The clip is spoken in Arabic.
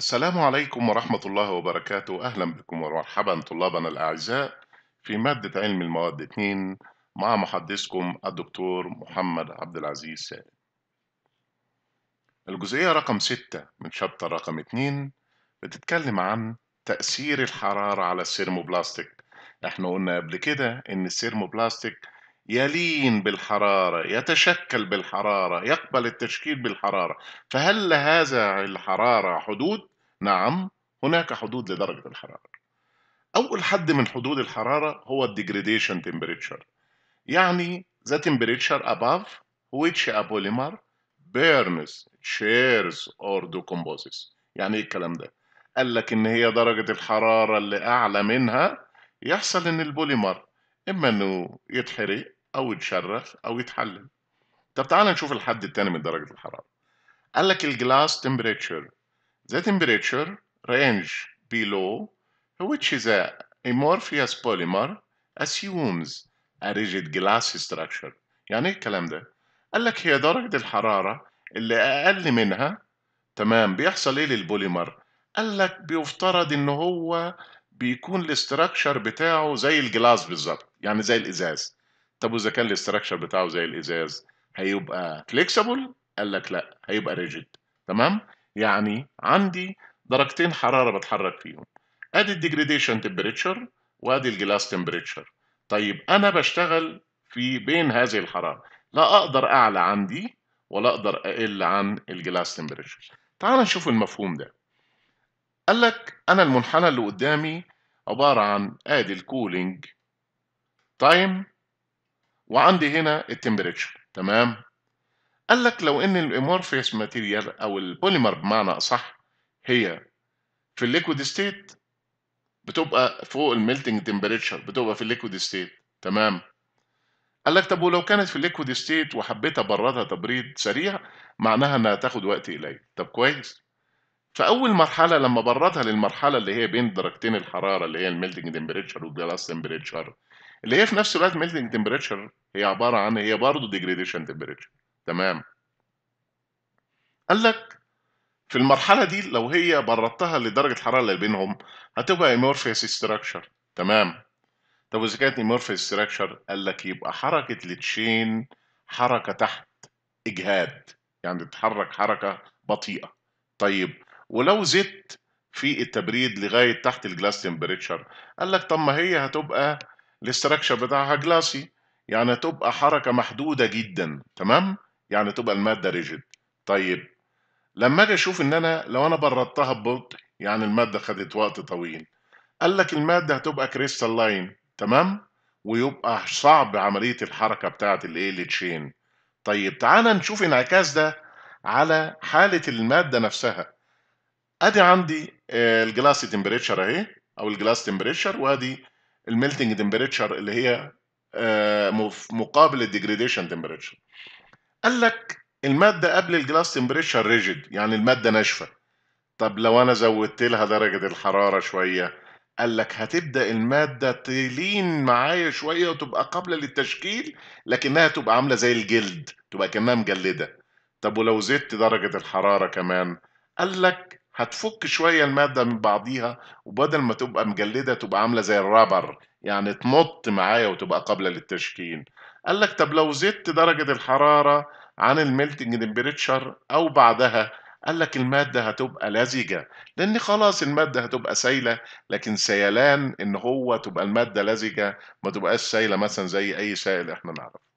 السلام عليكم ورحمة الله وبركاته أهلا بكم ومرحبا طلابنا الأعزاء في مادة علم المواد 2 مع محدثكم الدكتور محمد عبد العزيز سالم الجزئية رقم 6 من شابتر رقم 2 بتتكلم عن تأثير الحرارة على السيرموبلاستيك احنا قلنا قبل كده إن السيرموبلاستيك يلين بالحرارة يتشكل بالحرارة يقبل التشكيل بالحرارة فهل لهذا الحرارة حدود؟ نعم هناك حدود لدرجة الحرارة أول حد من حدود الحرارة هو الديجريديشن تمبريتشر يعني the temperature above which a polymer burns, shares or decomposes يعني ايه الكلام ده؟ قال لك ان هي درجة الحرارة اللي اعلى منها يحصل ان البوليمر اما انه يتحرق او يتشرخ او يتحلل طب تعال نشوف الحد التاني من درجه الحراره قال لك الجلاس temperature the temperature range below which is a amorphous polymer assumes a rigid glass structure يعني ايه الكلام ده قال لك هي درجه الحراره اللي اقل منها تمام بيحصل ايه للبوليمر قال لك بيفترض ان هو بيكون الاستراكشر بتاعه زي الجلاس بالظبط يعني زي الازاز طب واذا كان الاستراكشر بتاعه زي الازاز هيبقى فليكسبل قال لك لا هيبقى ريجيد تمام يعني عندي درجتين حراره بتحرك فيهم ادي الديجريديشن تمبريتشر وادي الجلاس تمبريتشر طيب انا بشتغل في بين هذه الحراره لا اقدر اعلى عن دي ولا اقدر اقل عن الجلاس تمبريتشر تعال نشوف المفهوم ده قال لك انا المنحنى اللي قدامي عباره عن ادي الكولينج تايم وعندي هنا التمبريتشر تمام قال لك لو ان الامورفيس ماتيريال او البوليمر بمعنى اصح هي في الليكويد ستيت بتبقى فوق الميلتنج تمبريتشر بتبقى في الليكويد ستيت تمام قال لك طب ولو كانت في الليكويد ستيت وحبيت ابردها تبريد سريع معناها انها تاخد وقت قليل طب كويس فاول مرحله لما بردها للمرحله اللي هي بين درجتين الحراره اللي هي الميلتنج تمبريتشر والجلاس تمبريتشر اللي هي في نفس الوقت ميلتنج تمبريتشر هي عباره عن هي برضه ديجريديشن تمبريتشر تمام قال لك في المرحله دي لو هي بردتها لدرجه الحراره اللي بينهم هتبقى ايمورفيس ستراكشر تمام طب واذا كانت ايمورفيس ستراكشر قال لك يبقى حركه التشين حركه تحت اجهاد يعني تتحرك حركه بطيئه طيب ولو زدت في التبريد لغايه تحت الجلاس تمبريتشر قال لك طب ما هي هتبقى الاستراكشر بتاعها جلاسي يعني تبقى حركه محدوده جدا تمام يعني تبقى الماده ريجيد طيب لما اجي اشوف ان انا لو انا بردتها ببطء يعني الماده خدت وقت طويل قال لك الماده هتبقى كريستال لاين تمام ويبقى صعب عمليه الحركه بتاعه الايه التشين طيب تعالى نشوف انعكاس ده على حاله الماده نفسها ادي عندي آه، الجلاس تمبريتشر اهي او الجلاس تمبريتشر وادي الميلتنج تمبريتشر اللي هي آه، مقابل الديجريديشن تمبريتشر قال لك الماده قبل الجلاس تمبريتشر ريجيد يعني الماده ناشفه طب لو انا زودت لها درجه الحراره شويه قال لك هتبدا الماده تلين معايا شويه وتبقى قابله للتشكيل لكنها تبقى عامله زي الجلد تبقى كانها مجلده طب ولو زدت درجه الحراره كمان قال لك هتفك شويه الماده من بعضيها وبدل ما تبقى مجلده تبقى عامله زي الرابر يعني تنط معايا وتبقى قابله للتشكيل قال لك طب لو زدت درجه الحراره عن الميلتنج تمبريتشر او بعدها قال لك المادة هتبقى لزجة لأن خلاص المادة هتبقى سايلة لكن سيلان إن هو تبقى المادة لزجة ما تبقاش سايلة مثلا زي أي سائل إحنا نعرفه